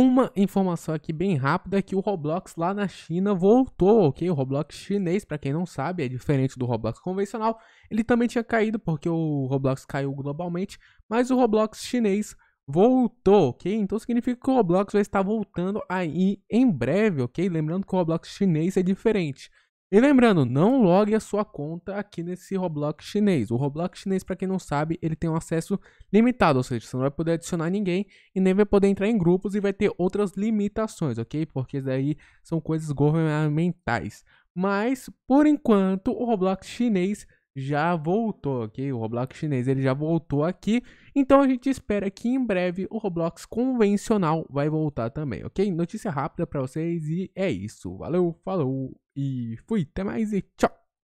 Uma informação aqui bem rápida é que o Roblox lá na China voltou, ok? O Roblox chinês, para quem não sabe, é diferente do Roblox convencional. Ele também tinha caído porque o Roblox caiu globalmente, mas o Roblox chinês voltou, ok? Então significa que o Roblox vai estar voltando aí em breve, ok? Lembrando que o Roblox chinês é diferente. E lembrando, não logue a sua conta aqui nesse Roblox chinês. O Roblox chinês, para quem não sabe, ele tem um acesso limitado, ou seja, você não vai poder adicionar ninguém e nem vai poder entrar em grupos e vai ter outras limitações, ok? Porque daí são coisas governamentais. Mas, por enquanto, o Roblox chinês já voltou, ok? O Roblox chinês ele já voltou aqui. Então a gente espera que em breve o Roblox convencional vai voltar também, ok? Notícia rápida para vocês e é isso. Valeu, falou e fui. Até mais e tchau.